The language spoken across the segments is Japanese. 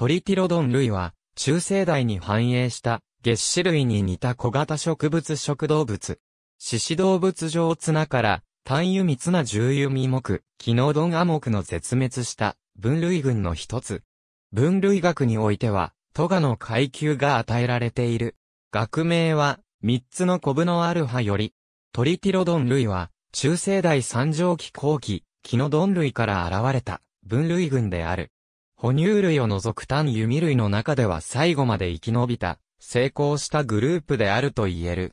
トリティロドン類は、中生代に繁栄した月種類に似た小型植物食動物。獅子動物上綱から、単油密な重油味目、キノドンア目の絶滅した分類群の一つ。分類学においては、トガの階級が与えられている。学名は、三つのコブのある葉より、トリティロドン類は、中生代三畳期後期、キノドン類から現れた分類群である。哺乳類を除く単弓類の中では最後まで生き延びた、成功したグループであると言える。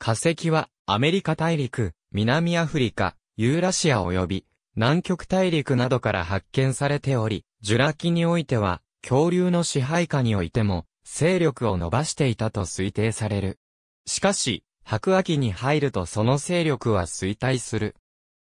化石は、アメリカ大陸、南アフリカ、ユーラシア及び、南極大陸などから発見されており、ジュラ紀においては、恐竜の支配下においても、勢力を伸ばしていたと推定される。しかし、白亜紀に入るとその勢力は衰退する。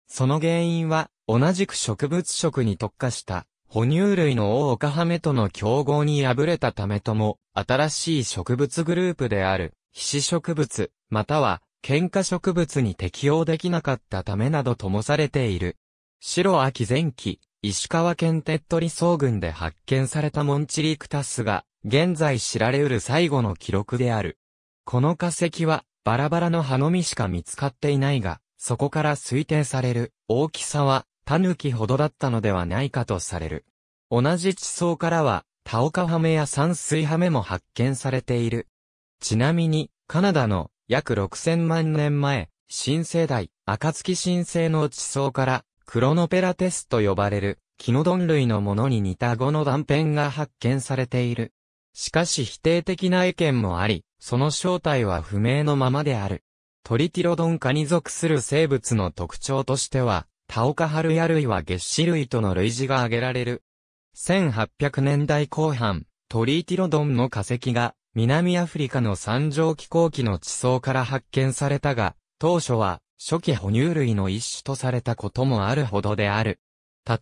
その原因は、同じく植物食に特化した哺乳類のオオカハメとの競合に敗れたためとも、新しい植物グループである、皮脂植物、または、喧嘩植物に適応できなかったためなどともされている。白秋前期、石川県手取総群で発見されたモンチリクタスが、現在知られうる最後の記録である。この化石は、バラバラの葉のみしか見つかっていないが、そこから推定される大きさはキほどだったのではないかとされる。同じ地層からは、タオカハメや山水ハメも発見されている。ちなみに、カナダの約6000万年前、新世代、暁新生の地層から、クロノペラテスと呼ばれる、キノドン類のものに似た語の断片が発見されている。しかし否定的な意見もあり、その正体は不明のままである。トリティロドン科に属する生物の特徴としては、タオカハルヤ類は月死類との類似が挙げられる。1800年代後半、トリーティロドンの化石が、南アフリカの三上気候期の地層から発見されたが、当初は、初期哺乳類の一種とされたこともあるほどである。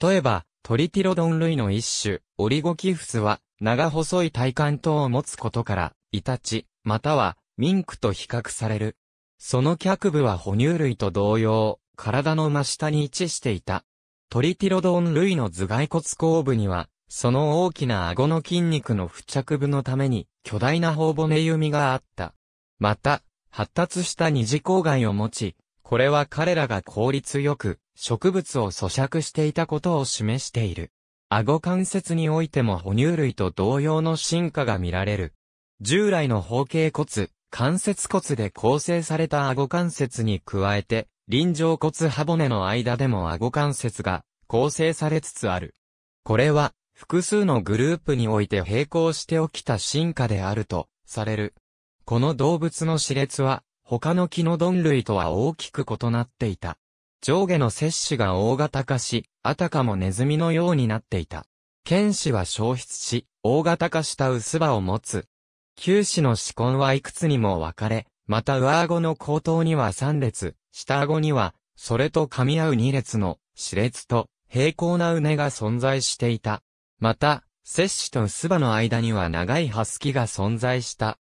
例えば、トリティロドン類の一種、オリゴキフスは、長細い体幹等を持つことから、イタチ、または、ミンクと比較される。その脚部は哺乳類と同様、体の真下に位置していた。トリティロドン類の頭蓋骨後部には、その大きな顎の筋肉の付着部のために、巨大な頬骨弓があった。また、発達した二次郊蓋を持ち、これは彼らが効率よく、植物を咀嚼していたことを示している。顎関節においても哺乳類と同様の進化が見られる。従来の方形骨、関節骨で構成された顎関節に加えて、臨場骨歯骨の間でも顎関節が構成されつつある。これは、複数のグループにおいて並行して起きた進化であると、される。この動物の死列は、他の木の鈍類とは大きく異なっていた。上下の摂取が大型化し、あたかもネズミのようになっていた。剣歯は消失し、大型化した薄歯を持つ。九歯の歯根はいくつにも分かれ、また上顎の後頭には3列、下顎には、それと噛み合う2列の、死列と、平行な畝が存在していた。また、摂氏と薄歯の間には長いハスキが存在した。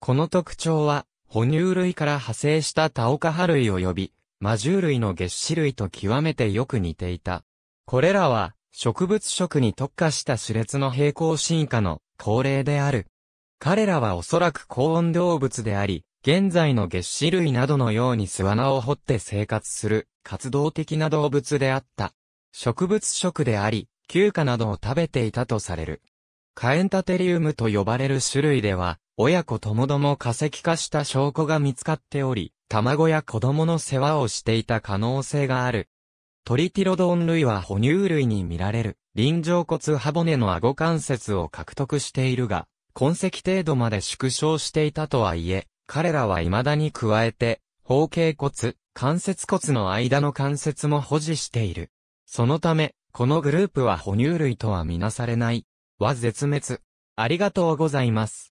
この特徴は、哺乳類から派生したタオカハ類及び、魔獣類の月子類と極めてよく似ていた。これらは、植物食に特化した死列の平行進化の恒例である。彼らはおそらく高温動物であり、現在の月種類などのように巣穴を掘って生活する活動的な動物であった。植物食であり、休暇などを食べていたとされる。カエンタテリウムと呼ばれる種類では、親子ともども化石化した証拠が見つかっており、卵や子供の世話をしていた可能性がある。トリティロドン類は哺乳類に見られる、臨場骨歯骨の顎関節を獲得しているが、痕跡程度まで縮小していたとはいえ、彼らは未だに加えて、方形骨、関節骨の間の関節も保持している。そのため、このグループは哺乳類とはみなされない。は絶滅。ありがとうございます。